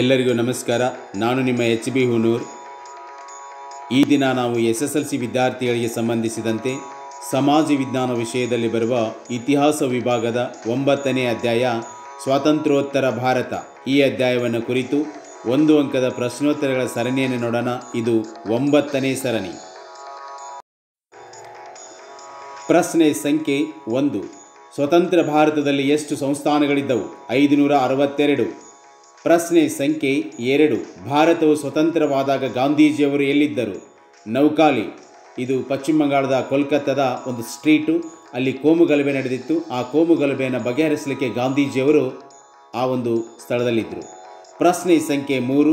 ಎಲ್ಲರಿಗೂ ನಮಸ್ಕಾರ ನಾನು ನಿಮ್ಮ ಎಚ್ ಬಿ ಹುನೂರ್ ಈ ದಿನ ನಾವು ಎಸ್ ಎಸ್ ಎಲ್ ಸಿ ವಿದ್ಯಾರ್ಥಿಗಳಿಗೆ ಸಂಬಂಧಿಸಿದಂತೆ ಸಮಾಜ ವಿಜ್ಞಾನ ವಿಷಯದಲ್ಲಿ ಬರುವ ಇತಿಹಾಸ ವಿಭಾಗದ ಒಂಬತ್ತನೇ ಅಧ್ಯಾಯ ಸ್ವಾತಂತ್ರ್ಯೋತ್ತರ ಭಾರತ ಈ ಅಧ್ಯಾಯವನ್ನು ಕುರಿತು ಒಂದು ಅಂಕದ ಪ್ರಶ್ನೋತ್ತರಗಳ ಸರಣಿಯನ್ನು ನೋಡೋಣ ಇದು ಒಂಬತ್ತನೇ ಸರಣಿ ಪ್ರಶ್ನೆ ಸಂಖ್ಯೆ ಒಂದು ಸ್ವತಂತ್ರ ಭಾರತದಲ್ಲಿ ಎಷ್ಟು ಸಂಸ್ಥಾನಗಳಿದ್ದವು ಐದುನೂರ ಅರವತ್ತೆರಡು ಪ್ರಶ್ನೆ ಸಂಖ್ಯೆ ಎರಡು ಭಾರತವು ಸ್ವತಂತ್ರವಾದಾಗ ಗಾಂಧೀಜಿಯವರು ಎಲ್ಲಿದ್ದರು ನೌಕಾಲಿ ಇದು ಪಶ್ಚಿಮ ಬಂಗಾಳದ ಕೋಲ್ಕತ್ತಾದ ಒಂದು ಸ್ಟ್ರೀಟು ಅಲ್ಲಿ ಗಲಭೆ ನಡೆದಿತ್ತು ಆ ಗಲಭೆಯನ್ನು ಬಗೆಹರಿಸಲಿಕ್ಕೆ ಗಾಂಧೀಜಿಯವರು ಆ ಒಂದು ಸ್ಥಳದಲ್ಲಿದ್ದರು ಪ್ರಶ್ನೆ ಸಂಖ್ಯೆ ಮೂರು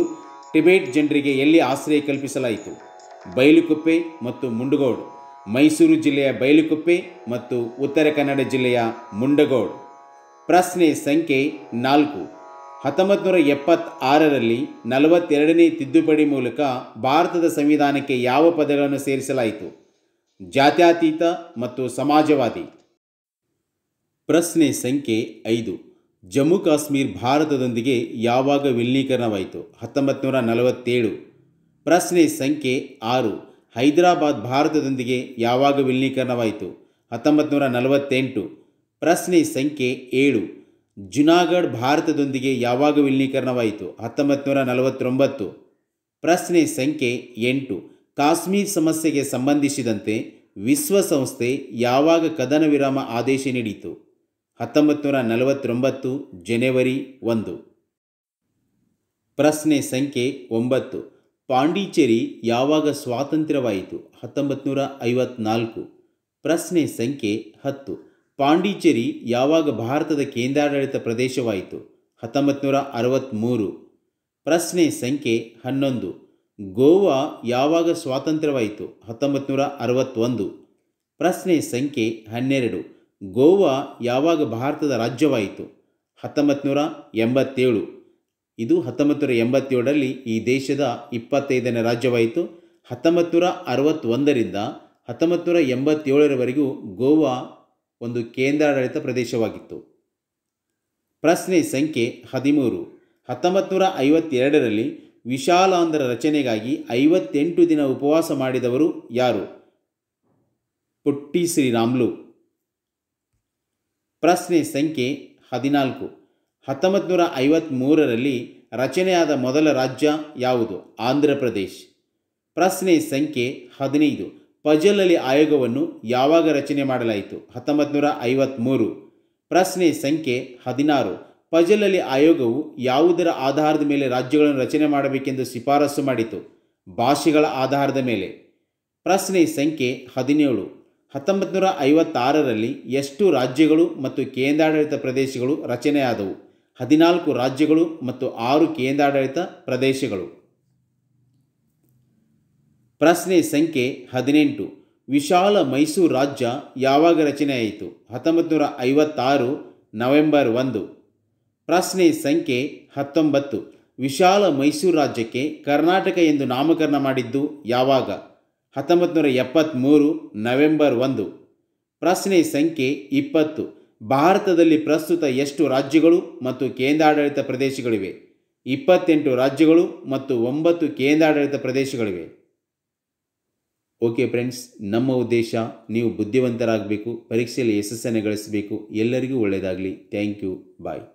ಟಿಬೆಟ್ ಜನರಿಗೆ ಎಲ್ಲಿ ಆಶ್ರಯ ಕಲ್ಪಿಸಲಾಯಿತು ಬೈಲುಕುಪ್ಪೆ ಮತ್ತು ಮುಂಡಗೋಡು ಮೈಸೂರು ಜಿಲ್ಲೆಯ ಬೈಲುಕುಪ್ಪೆ ಮತ್ತು ಉತ್ತರ ಕನ್ನಡ ಜಿಲ್ಲೆಯ ಮುಂಡಗೋಡ್ ಪ್ರಶ್ನೆ ಸಂಖ್ಯೆ ನಾಲ್ಕು ಹತ್ತೊಂಬತ್ತು ನೂರ ಎಪ್ಪತ್ತಾರರಲ್ಲಿ ನಲವತ್ತೆರಡನೇ ತಿದ್ದುಪಡಿ ಮೂಲಕ ಭಾರತದ ಸಂವಿಧಾನಕ್ಕೆ ಯಾವ ಪದಗಳನ್ನು ಸೇರಿಸಲಾಯಿತು ಜಾತ್ಯತೀತ ಮತ್ತು ಸಮಾಜವಾದಿ ಪ್ರಶ್ನೆ ಸಂಖ್ಯೆ ಐದು ಜಮ್ಮು ಕಾಶ್ಮೀರ್ ಭಾರತದೊಂದಿಗೆ ಯಾವಾಗ ವಿಲೀಕರಣವಾಯಿತು ಹತ್ತೊಂಬತ್ತು ನೂರ ನಲವತ್ತೇಳು ಪ್ರಶ್ನೆ ಸಂಖ್ಯೆ ಆರು ಹೈದರಾಬಾದ್ ಭಾರತದೊಂದಿಗೆ ಯಾವಾಗ ವಿಲೀಕರಣವಾಯಿತು ಹತ್ತೊಂಬತ್ತು ನೂರ ನಲವತ್ತೆಂಟು ಪ್ರಶ್ನೆ ಸಂಖ್ಯೆ ಏಳು ಜುನಾಗಢ್ ಭಾರತದೊಂದಿಗೆ ಯಾವಾಗ ವಿಲೀನೀಕರಣವಾಯಿತು ಹತ್ತೊಂಬತ್ತು ನೂರ ನಲವತ್ತೊಂಬತ್ತು ಪ್ರಶ್ನೆ ಸಂಖ್ಯೆ ಎಂಟು ಕಾಶ್ಮೀರ್ ಸಮಸ್ಯೆಗೆ ಸಂಬಂಧಿಸಿದಂತೆ ವಿಶ್ವಸಂಸ್ಥೆ ಯಾವಾಗ ಕದನ ವಿರಾಮ ಆದೇಶ ನೀಡಿತು ಹತ್ತೊಂಬತ್ತು ನೂರ ನಲವತ್ತೊಂಬತ್ತು ಜನವರಿ ಒಂದು ಪ್ರಶ್ನೆ ಸಂಖ್ಯೆ ಒಂಬತ್ತು ಪಾಂಡಿಚೇರಿ ಯಾವಾಗ ಸ್ವಾತಂತ್ರ್ಯವಾಯಿತು ಹತ್ತೊಂಬತ್ತು ನೂರ ಐವತ್ನಾಲ್ಕು ಪ್ರಶ್ನೆ ಸಂಖ್ಯೆ ಹತ್ತು ಪಾಂಡಿಚೇರಿ ಯಾವಾಗ ಭಾರತದ ಕೇಂದ್ರಾಡಳಿತ ಪ್ರದೇಶವಾಯಿತು ಹತ್ತೊಂಬತ್ತು ನೂರ ಅರವತ್ತ್ಮೂರು ಪ್ರಶ್ನೆ ಸಂಖ್ಯೆ ಹನ್ನೊಂದು ಗೋವಾ ಯಾವಾಗ ಸ್ವಾತಂತ್ರ್ಯವಾಯಿತು ಹತ್ತೊಂಬತ್ತು ನೂರ ಅರವತ್ತೊಂದು ಪ್ರಶ್ನೆ ಸಂಖ್ಯೆ ಹನ್ನೆರಡು ಗೋವಾ ಯಾವಾಗ ಭಾರತದ ರಾಜ್ಯವಾಯಿತು ಹತ್ತೊಂಬತ್ತು ಎಂಬತ್ತೇಳು ಇದು ಹತ್ತೊಂಬತ್ತು ನೂರ ಎಂಬತ್ತೇಳರಲ್ಲಿ ಈ ದೇಶದ ಇಪ್ಪತ್ತೈದನೇ ರಾಜ್ಯವಾಯಿತು ಹತ್ತೊಂಬತ್ತು ನೂರ ಅರವತ್ತೊಂದರಿಂದ ಹತ್ತೊಂಬತ್ತು ನೂರ ಎಂಬತ್ತೇಳರವರೆಗೂ ಗೋವಾ ಒಂದು ಕೇಂದ್ರಾಡಳಿತ ಪ್ರದೇಶವಾಗಿತ್ತು ಪ್ರಶ್ನೆ ಸಂಖ್ಯೆ ಹದಿಮೂರು ಹತ್ತೊಂಬತ್ತು ನೂರ ಐವತ್ತೆರಡರಲ್ಲಿ ವಿಶಾಲಾಂಧ್ರ ರಚನೆಗಾಗಿ ಐವತ್ತೆಂಟು ದಿನ ಉಪವಾಸ ಮಾಡಿದವರು ಯಾರು ಪುಟ್ಟಿ ಶ್ರೀರಾಮ್ಲು ಪ್ರಶ್ನೆ ಸಂಖ್ಯೆ ಹದಿನಾಲ್ಕು ಹತ್ತೊಂಬತ್ತು ನೂರ ಐವತ್ತ್ಮೂರರಲ್ಲಿ ರಚನೆಯಾದ ಮೊದಲ ರಾಜ್ಯ ಯಾವುದು ಆಂಧ್ರ ಪ್ರದೇಶ್ ಪ್ರಶ್ನೆ ಸಂಖ್ಯೆ ಹದಿನೈದು ಅಲಿ ಆಯೋಗವನ್ನು ಯಾವಾಗ ರಚನೆ ಮಾಡಲಾಯಿತು ಹತ್ತೊಂಬತ್ತು ನೂರ ಐವತ್ತ್ಮೂರು ಪ್ರಶ್ನೆ ಸಂಖ್ಯೆ ಹದಿನಾರು ಪಜಲಲಿ ಆಯೋಗವು ಯಾವುದರ ಆಧಾರದ ಮೇಲೆ ರಾಜ್ಯಗಳನ್ನು ರಚನೆ ಮಾಡಬೇಕೆಂದು ಶಿಫಾರಸು ಮಾಡಿತು ಭಾಷೆಗಳ ಆಧಾರದ ಮೇಲೆ ಪ್ರಶ್ನೆ ಸಂಖ್ಯೆ ಹದಿನೇಳು ಹತ್ತೊಂಬತ್ತು ನೂರ ಐವತ್ತಾರರಲ್ಲಿ ಎಷ್ಟು ರಾಜ್ಯಗಳು ಮತ್ತು ಕೇಂದ್ರಾಡಳಿತ ಪ್ರದೇಶಗಳು ರಚನೆಯಾದವು ಹದಿನಾಲ್ಕು ರಾಜ್ಯಗಳು ಮತ್ತು ಆರು ಕೇಂದ್ರಾಡಳಿತ ಪ್ರದೇಶಗಳು ಪ್ರಶ್ನೆ ಸಂಖ್ಯೆ ಹದಿನೆಂಟು ವಿಶಾಲ ಮೈಸೂರು ರಾಜ್ಯ ಯಾವಾಗ ರಚನೆಯಾಯಿತು ಹತ್ತೊಂಬತ್ತು ನೂರ ಐವತ್ತಾರು ನವೆಂಬರ್ ಒಂದು ಪ್ರಶ್ನೆ ಸಂಖ್ಯೆ ಹತ್ತೊಂಬತ್ತು ವಿಶಾಲ ಮೈಸೂರು ರಾಜ್ಯಕ್ಕೆ ಕರ್ನಾಟಕ ಎಂದು ನಾಮಕರಣ ಮಾಡಿದ್ದು ಯಾವಾಗ ಹತ್ತೊಂಬತ್ತು ನೂರ ಎಪ್ಪತ್ತ್ಮೂರು ನವೆಂಬರ್ ಒಂದು ಪ್ರಶ್ನೆ ಸಂಖ್ಯೆ ಇಪ್ಪತ್ತು ಭಾರತದಲ್ಲಿ ಪ್ರಸ್ತುತ ಎಷ್ಟು ರಾಜ್ಯಗಳು ಮತ್ತು ಕೇಂದ್ರಾಡಳಿತ ಪ್ರದೇಶಗಳಿವೆ ಇಪ್ಪತ್ತೆಂಟು ರಾಜ್ಯಗಳು ಮತ್ತು ಒಂಬತ್ತು ಕೇಂದ್ರಾಡಳಿತ ಪ್ರದೇಶಗಳಿವೆ ಓಕೆ ಫ್ರೆಂಡ್ಸ್ ನಮ್ಮ ಉದ್ದೇಶ ನೀವು ಬುದ್ಧಿವಂತರಾಗಬೇಕು ಪರೀಕ್ಷೆಯಲ್ಲಿ ಯಶಸ್ಸನ್ನು ಗಳಿಸಬೇಕು ಎಲ್ಲರಿಗೂ ಒಳ್ಳೆಯದಾಗಲಿ ಥ್ಯಾಂಕ್ ಯು ಬಾಯ್